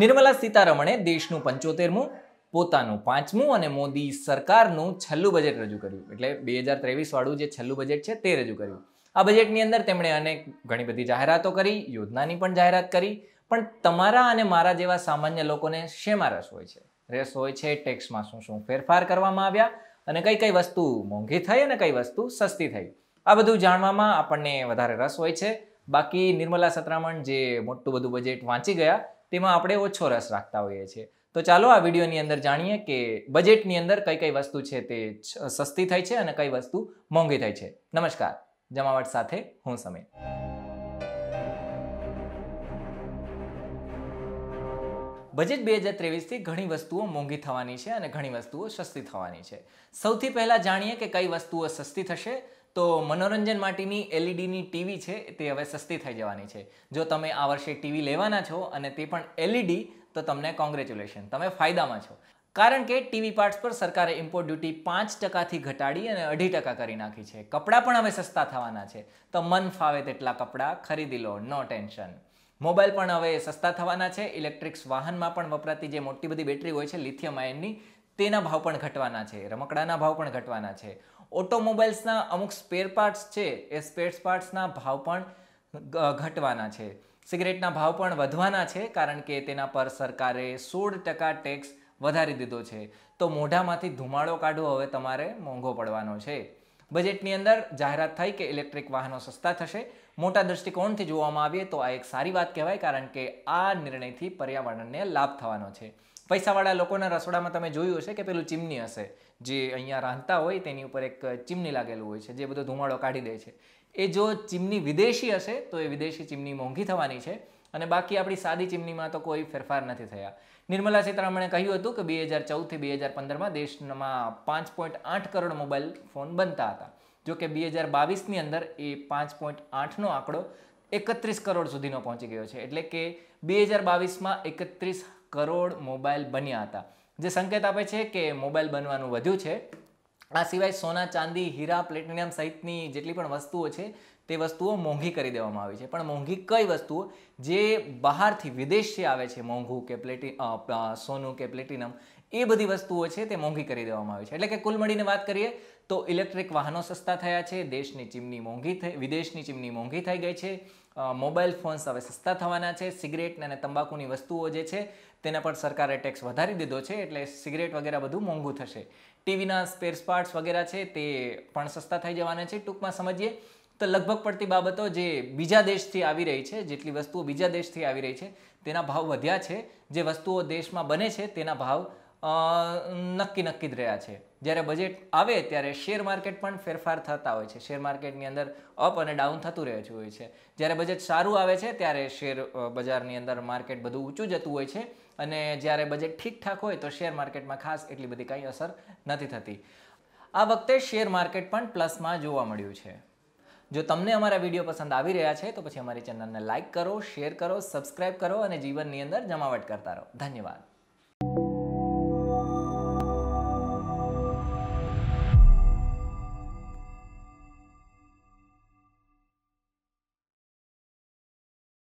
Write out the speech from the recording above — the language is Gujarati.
નિર્મલા સીતારમણે દેશનું પંચોતેરમું પોતાનું પાંચમું અને મોદી સરકારનું છેલ્લું બજેટ રજૂ કર્યું એટલે બે હજાર ત્રેવીસવાળું જે છેલ્લું બજેટ છે તે રજૂ કર્યું આ બજેટની અંદર તેમણે અનેક ઘણી બધી જાહેરાતો કરી યોજનાની પણ જાહેરાત કરી પણ તમારા અને મારા જેવા સામાન્ય લોકોને શેમાં રસ હોય છે રસ હોય છે ટેક્સમાં શું શું ફેરફાર કરવામાં આવ્યા અને કઈ કઈ વસ્તુ મોંઘી થઈ અને કઈ વસ્તુ સસ્તી થઈ આ બધું જાણવામાં આપણને વધારે રસ હોય છે બાકી નિર્મલા સતરામણ જે મોટું બધું બજેટ વાંચી ગયા તેમાં આપણે ઓછો રસ રાખતા હોઈએ છીએ તો ચાલો આ વિડીયોની અંદર જાણીએ કે બજેટની અંદર કઈ કઈ વસ્તુ છે તે સસ્તી થઈ છે અને કઈ વસ્તુ મોંઘી થઈ છે નમસ્કાર જમાવટ સાથે હું સમય બજેટ બે હજાર ત્રેવીસથી ઘણી વસ્તુઓ મોંઘી થવાની છે અને ઘણી વસ્તુઓ સસ્તી થવાની છે સૌથી પહેલાં જાણીએ કે કઈ વસ્તુઓ સસ્તી થશે તો મનોરંજન માટેની એલઈડીની ટીવી છે તે હવે સસ્તી થઈ જવાની છે જો તમે આ વર્ષે ટીવી લેવાના છો અને તે પણ એલઈડી તો તમને કોંગ્રેચ્યુલેશન તમે ફાયદામાં છો કારણ કે ટીવી પાર્ટ્સ પર સરકારે ઇમ્પોર્ટ ડ્યુટી પાંચ ટકાથી ઘટાડી અને અઢી ટકા કરી નાખી છે કપડાં પણ હવે સસ્તા થવાના છે તો મન ફાવે તેટલા કપડાં ખરીદી લો નો ટેન્શન મોબાઈલ પણ હવે સસ્તા થવાના છે ઇલેક્ટ્રિક્સ વાહનમાં પણ વપરાતી જે મોટી બધી બેટરી હોય છે લિથિયમ આયનની તેના ભાવ પણ ઘટવાના છે રમકડાના ભાવ પણ ઘટવાના છે ઓટોમોબાઈલ્સના અમુક સ્પેર પાર્ટ્સ છે એ સ્પેર પાર્ટ્સના ભાવ પણ ઘટવાના છે સિગરેટના ભાવ પણ વધવાના છે કારણ કે તેના પર સરકારે સોળ ટકા ટેક્સ વધારી દીધો છે તો મોઢામાંથી ધુમાડો કાઢવો હવે તમારે મોંઘો પડવાનો છે બજેટની અંદર જાહેરાત થઈ કે ઇલેક્ટ્રિક વાહનો સસ્તા થશે મોટા દૃષ્ટિકોણથી જોવામાં આવીએ તો આ એક સારી વાત કહેવાય કારણ કે આ નિર્ણયથી પર્યાવરણને લાભ થવાનો છે પૈસાવાળા લોકોના રસોડામાં તમે જોયું હશે કે પેલું ચીમની હશે જે અહીંયા રાંધતા હોય તેની ઉપર એક ચીમની લાગેલું હોય છે જે બધો ધુમાડો કાઢી દે છે એ જો ચીમની વિદેશી હશે તો એ વિદેશી ચીમની મોંઘી થવાની છે અને બાકી આપણી સાદી ચીમનીમાં તો કોઈ ફેરફાર નથી થયા નિર્મલા સીતારમણે કહ્યું હતું કે બે હજાર ચૌદથી બે હજાર પંદરમાં દેશમાં પાંચ પોઈન્ટ આઠ કરોડ મોબાઈલ ફોન બનતા હતા જો કે બે હજાર બાવીસની અંદર એ પાંચ પોઈન્ટ આઠનો આંકડો એકત્રીસ કરોડ સુધીનો પહોંચી ગયો છે એટલે કે બે હજાર બાવીસમાં એકત્રીસ કરોડ મોબાઈલ બન્યા હતા જે સંકેત આપે છે કે મોબાઈલ બનવાનું વધ્યું છે આ સિવાય સોના ચાંદી હીરા પ્લેટિનિયમ સહિતની જેટલી પણ વસ્તુઓ છે તે વસ્તુઓ મોંઘી કરી દેવામાં આવી છે પણ મોંઘી કઈ વસ્તુઓ જે બહારથી વિદેશથી આવે છે મોંઘું કે પ્લેટી સોનું કે પ્લેટિનમ એ બધી વસ્તુઓ છે તે મોંઘી કરી દેવામાં આવી છે એટલે કે કુલ મળીને વાત કરીએ તો ઇલેક્ટ્રિક વાહનો સસ્તા થયા છે દેશની ચીમની મોંઘી થઈ વિદેશની ચીમની મોંઘી થઈ ગઈ છે મોબાઈલ ફોન્સ હવે સસ્તા થવાના છે સિગરેટ અને તંબાકુની વસ્તુઓ જે છે તેના પર સરકારે ટેક્સ વધારી દીધો છે એટલે સિગરેટ વગેરે બધું મોંઘું થશે ટીવીના સ્પેર પાર્ટ્સ વગેરે છે તે પણ સસ્તા થઈ જવાના છે ટૂંકમાં સમજીએ તો લગભગ પડતી બાબતો જે બીજા દેશથી આવી રહી છે જેટલી વસ્તુઓ બીજા દેશથી આવી રહી છે તેના ભાવ વધ્યા છે જે વસ્તુઓ દેશમાં બને છે તેના ભાવ નક્કી નક્કી જ રહ્યા છે જ્યારે બજેટ આવે ત્યારે શેર માર્કેટ પણ ફેરફાર થતા હોય છે શેર માર્કેટની અંદર અપ અને ડાઉન થતું રહે હોય છે જ્યારે બજેટ સારું આવે છે ત્યારે શેર બજારની અંદર માર્કેટ બધું ઊંચું જતું હોય છે અને જ્યારે બજેટ ઠીકઠાક હોય તો શેર માર્કેટમાં ખાસ એટલી બધી કાંઈ અસર નથી થતી આ વખતે શેર માર્કેટ પણ પ્લસમાં જોવા મળ્યું છે જો તમને અમારા વિડીયો પસંદ આવી રહ્યા છે તો પછી અમારી ચેનલને લાઇક કરો શેર કરો સબસ્ક્રાઇબ કરો અને જીવનની અંદર જમાવટ કરતા રહો ધન્યવાદ